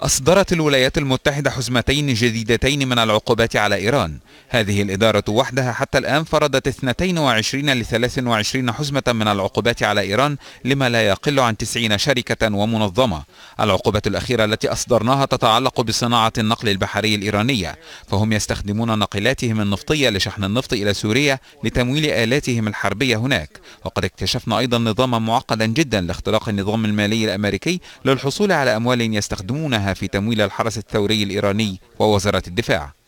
أصدرت الولايات المتحدة حزمتين جديدتين من العقوبات على إيران هذه الإدارة وحدها حتى الآن فرضت 22 ل 23 حزمة من العقوبات على إيران لما لا يقل عن 90 شركة ومنظمة العقوبة الأخيرة التي أصدرناها تتعلق بصناعة النقل البحري الإيرانية فهم يستخدمون ناقلاتهم النفطية لشحن النفط إلى سوريا لتمويل آلاتهم الحربية هناك وقد اكتشفنا أيضا نظاما معقدا جدا لاختراق النظام المالي الأمريكي للحصول على على أموال يستخدمونها في تمويل الحرس الثوري الإيراني ووزارة الدفاع